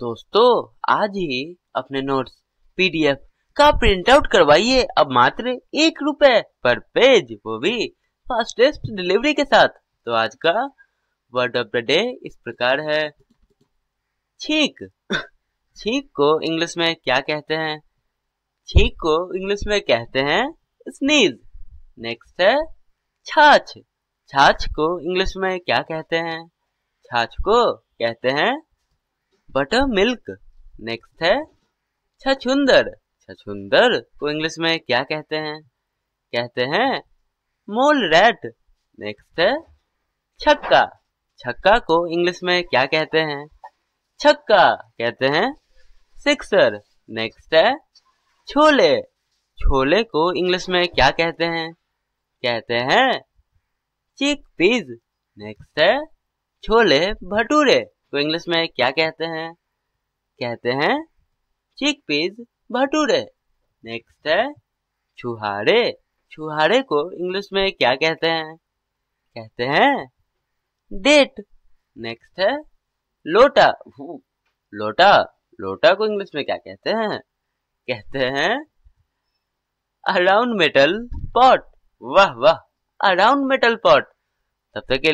दोस्तों आज ही अपने नोट्स पीडीएफ का प्रिंट आउट करवाइए अब मात्र एक रुपए पर पेज वो भी फास्टेस्ट डिलीवरी के साथ तो आज का वर्ड ऑफ द डे इस प्रकार है छीक छीक को इंग्लिश में क्या कहते हैं छीक को इंग्लिश में कहते हैं स्नीज नेक्स्ट है छाछ छाछ को इंग्लिश में क्या कहते हैं छाछ को कहते हैं बटर मिल्क नेक्स्ट है छछुंदर छछुंदर को इंग्लिश में क्या कहते हैं कहते हैं मोल रेट नेक्स्ट है छक्का छक्का को इंग्लिश में क्या कहते हैं छक्का कहते हैं सिक्सर नेक्स्ट है छोले छोले को इंग्लिश में क्या कहते हैं कहते हैं चिक पीज नेक्स्ट है छोले भटूरे को तो इंग्लिश में क्या कहते हैं कहते हैं चिक पीज भटूरे नेक्स्ट है छुहारे छुहारे को इंग्लिश में क्या कहते हैं कहते हैं डेट नेक्स्ट है लोटा हम्म, लोटा लोटा को इंग्लिश में क्या कहते हैं कहते हैं अराउंड मेटल पॉट वाह वाह अराउंड मेटल पॉट तब तक के